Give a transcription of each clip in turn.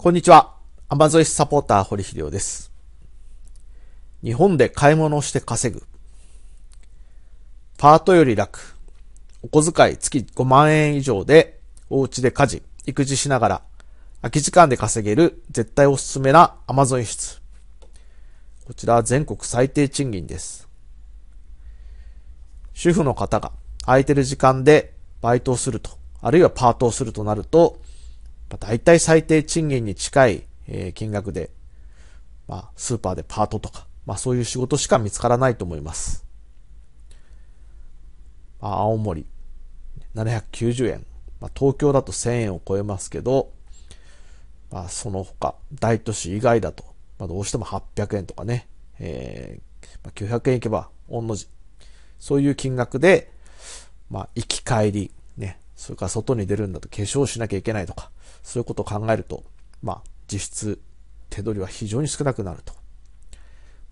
こんにちは。アマゾイスサポーター、堀秀夫です。日本で買い物をして稼ぐ。パートより楽。お小遣い月5万円以上で、お家で家事、育児しながら、空き時間で稼げる絶対おすすめなアマゾン室。こちら全国最低賃金です。主婦の方が空いてる時間でバイトをすると、あるいはパートをするとなると、まあ、大体最低賃金に近い、え金額で、まあ、スーパーでパートとか、まあそういう仕事しか見つからないと思います。まあ、青森、790円。まあ、東京だと1000円を超えますけど、まあ、その他、大都市以外だと、まあ、どうしても800円とかね、えー、まあ、900円いけば、御の字。そういう金額で、まあ、行き帰り、ね、それから外に出るんだと化粧しなきゃいけないとか、そういうことを考えると、まあ、実質、手取りは非常に少なくなると。ま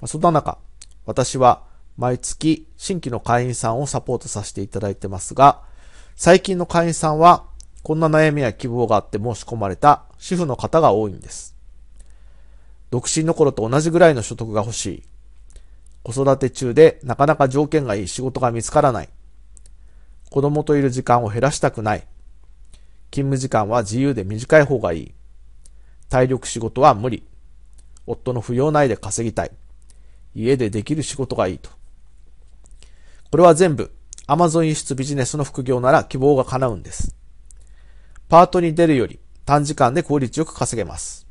あ、そんな中、私は毎月新規の会員さんをサポートさせていただいてますが、最近の会員さんは、こんな悩みや希望があって申し込まれた主婦の方が多いんです。独身の頃と同じぐらいの所得が欲しい。子育て中でなかなか条件がいい仕事が見つからない。子供といる時間を減らしたくない。勤務時間は自由で短い方がいい。体力仕事は無理。夫の扶養内で稼ぎたい。家でできる仕事がいいと。これは全部、Amazon 輸出ビジネスの副業なら希望が叶うんです。パートに出るより短時間で効率よく稼げます。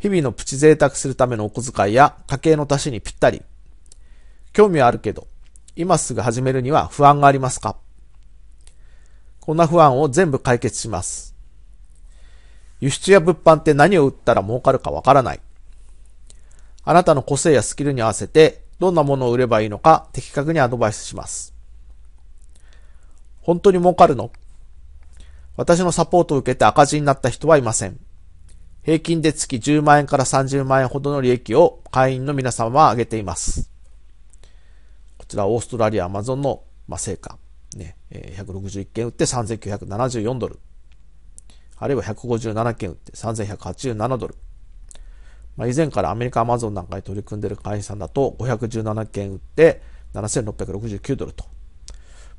日々のプチ贅沢するためのお小遣いや家計の足しにぴったり。興味はあるけど、今すぐ始めるには不安がありますかこんな不安を全部解決します。輸出や物販って何を売ったら儲かるかわからない。あなたの個性やスキルに合わせてどんなものを売ればいいのか的確にアドバイスします。本当に儲かるの私のサポートを受けて赤字になった人はいません。平均で月10万円から30万円ほどの利益を会員の皆様は上げています。ちらオーストラリア、アマゾンの、ま成果。ね、161件売って3974ドル。あるいは157件売って3187ドル。まあ、以前からアメリカアマゾンなんかに取り組んでいる会社さんだと517件売って7669ドルと。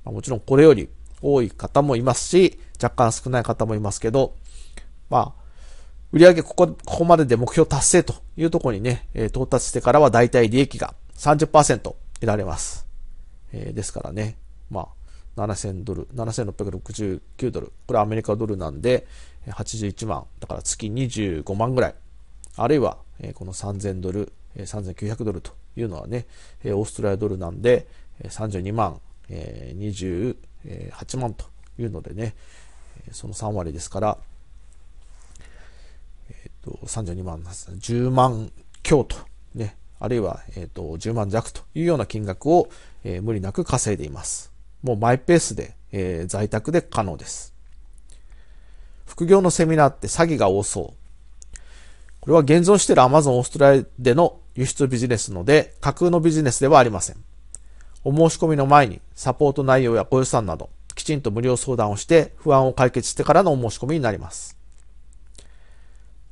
まあ、もちろんこれより多い方もいますし、若干少ない方もいますけど、まあ、売上ここ、ここまでで目標達成というところにね、え到達してからは大体利益が30%、得られます。えー、ですからね、まあ、7000ドル、7669ドル、これアメリカドルなんで、81万、だから月25万ぐらい、あるいは、えー、この3000ドル、えー、3900ドルというのはね、えー、オーストラリアドルなんで、32万、えー、28万というのでね、その3割ですから、えっ、ー、と、32万、10万強と、ね、あるいは、えっ、ー、と、10万弱というような金額を、えー、無理なく稼いでいます。もうマイペースで、えー、在宅で可能です。副業のセミナーって詐欺が多そう。これは現存している Amazon オーストラリアでの輸出ビジネスので、架空のビジネスではありません。お申し込みの前にサポート内容やご予算など、きちんと無料相談をして不安を解決してからのお申し込みになります。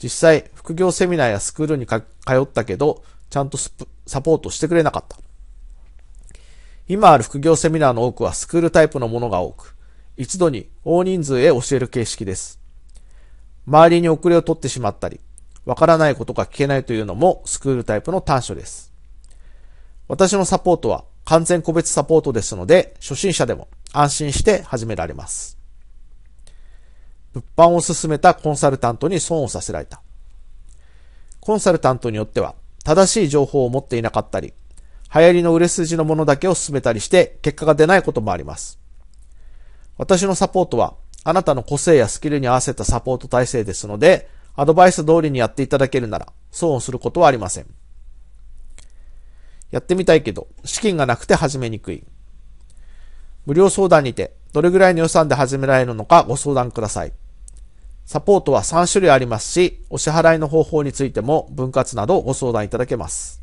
実際、副業セミナーやスクールに通ったけど、ちゃんとサポートしてくれなかった。今ある副業セミナーの多くはスクールタイプのものが多く、一度に大人数へ教える形式です。周りに遅れを取ってしまったり、わからないことが聞けないというのもスクールタイプの短所です。私のサポートは完全個別サポートですので、初心者でも安心して始められます。物販を進めたコンサルタントに損をさせられた。コンサルタントによっては、正しい情報を持っていなかったり、流行りの売れ筋のものだけを進めたりして結果が出ないこともあります。私のサポートは、あなたの個性やスキルに合わせたサポート体制ですので、アドバイス通りにやっていただけるなら、損をすることはありません。やってみたいけど、資金がなくて始めにくい。無料相談にて、どれぐらいの予算で始められるのかご相談ください。サポートは3種類ありますし、お支払いの方法についても分割などご相談いただけます。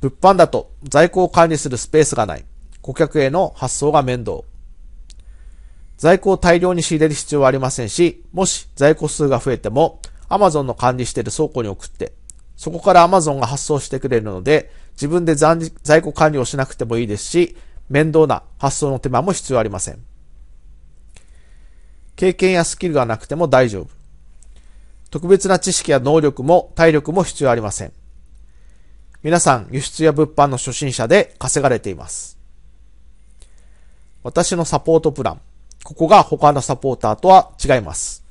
物販だと在庫を管理するスペースがない。顧客への発送が面倒。在庫を大量に仕入れる必要はありませんし、もし在庫数が増えても Amazon の管理している倉庫に送って、そこから Amazon が発送してくれるので、自分で在庫管理をしなくてもいいですし、面倒な発送の手間も必要ありません。経験やスキルがなくても大丈夫。特別な知識や能力も体力も必要ありません。皆さん、輸出や物販の初心者で稼がれています。私のサポートプラン。ここが他のサポーターとは違います。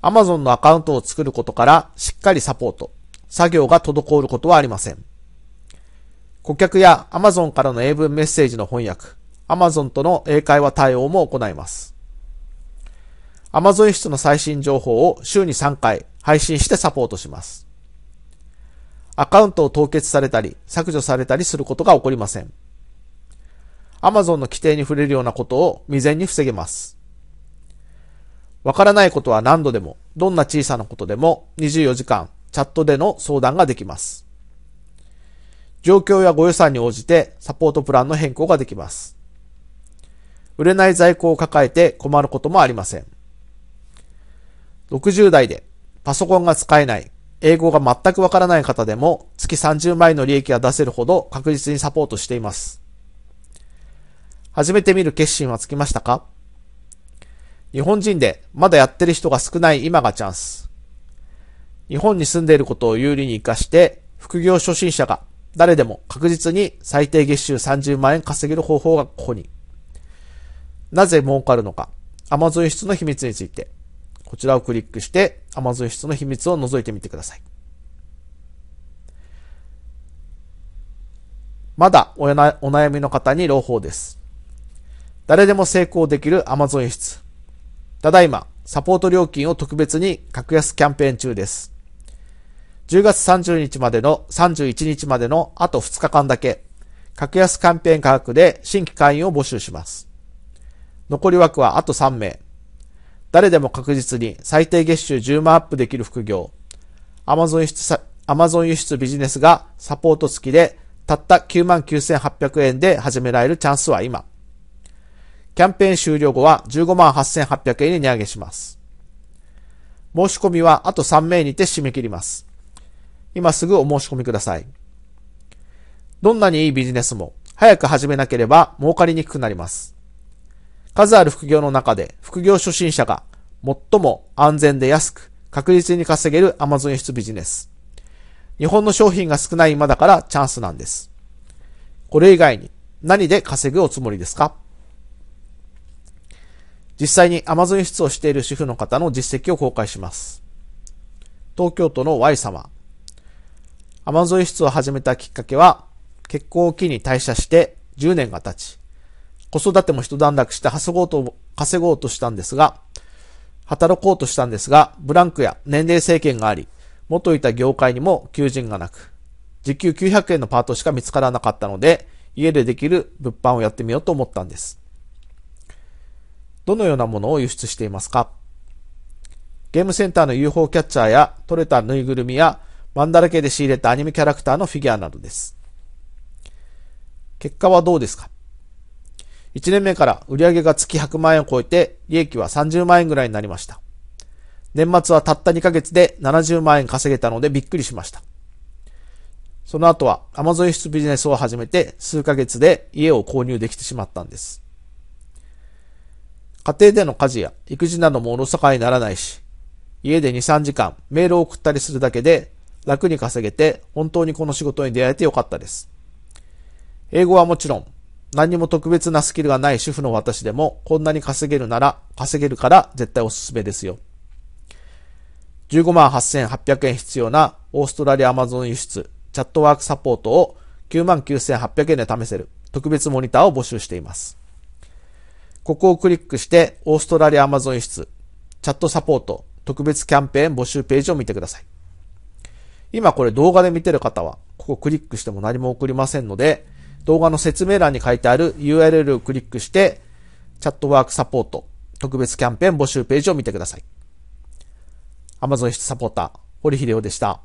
Amazon のアカウントを作ることからしっかりサポート。作業が滞ることはありません。顧客や Amazon からの英文メッセージの翻訳、Amazon との英会話対応も行います。Amazon 室の最新情報を週に3回配信してサポートします。アカウントを凍結されたり削除されたりすることが起こりません。Amazon の規定に触れるようなことを未然に防げます。わからないことは何度でも、どんな小さなことでも24時間チャットでの相談ができます。状況やご予算に応じてサポートプランの変更ができます。売れない在庫を抱えて困ることもありません。60代でパソコンが使えない、英語が全くわからない方でも月30万円の利益が出せるほど確実にサポートしています。初めて見る決心はつきましたか日本人でまだやってる人が少ない今がチャンス。日本に住んでいることを有利に活かして、副業初心者が誰でも確実に最低月収30万円稼げる方法がここに。なぜ儲かるのかアマゾン室の秘密について。こちらをクリックして Amazon 室の秘密を覗いてみてください。まだおなお悩みの方に朗報です。誰でも成功できる Amazon 室。ただいま、サポート料金を特別に格安キャンペーン中です。10月30日までの31日までのあと2日間だけ、格安キャンペーン価格で新規会員を募集します。残り枠はあと3名。誰でも確実に最低月収10万アップできる副業、Amazon 輸出、Amazon 輸出ビジネスがサポート付きで、たった99,800円で始められるチャンスは今。キャンペーン終了後は158,800円に値上げします。申し込みはあと3名にて締め切ります。今すぐお申し込みください。どんなにいいビジネスも早く始めなければ儲かりにくくなります。数ある副業の中で、副業初心者が最も安全で安く、確実に稼げる Amazon 輸出ビジネス。日本の商品が少ない今だからチャンスなんです。これ以外に何で稼ぐおつもりですか実際に Amazon 輸出をしている主婦の方の実績を公開します。東京都の Y 様。Amazon 輸出を始めたきっかけは、結婚を機に退社して10年が経ち、子育ても一段落して稼ごうと、稼ごうとしたんですが、働こうとしたんですが、ブランクや年齢制限があり、元いた業界にも求人がなく、時給900円のパートしか見つからなかったので、家でできる物販をやってみようと思ったんです。どのようなものを輸出していますかゲームセンターの UFO キャッチャーや、取れたぬいぐるみや、マンダラケで仕入れたアニメキャラクターのフィギュアなどです。結果はどうですか1年目から売上が月100万円を超えて、利益は30万円ぐらいになりました。年末はたった2ヶ月で70万円稼げたのでびっくりしました。その後は Amazon 輸出ビジネスを始めて数ヶ月で家を購入できてしまったんです。家庭での家事や育児などもおろそかにならないし、家で2、3時間メールを送ったりするだけで楽に稼げて本当にこの仕事に出会えてよかったです。英語はもちろん何も特別なスキルがない主婦の私でも、こんなに稼げるなら、稼げるから絶対おすすめですよ。15万8800円必要なオーストラリアアマゾン輸出、チャットワークサポートを9万9800円で試せる特別モニターを募集しています。ここをクリックして、オーストラリアアマゾン輸出、チャットサポート、特別キャンペーン募集ページを見てください。今これ動画で見てる方は、ここクリックしても何も送りませんので、動画の説明欄に書いてある URL をクリックして、チャットワークサポート、特別キャンペーン募集ページを見てください。Amazon サポーター、堀秀夫でした。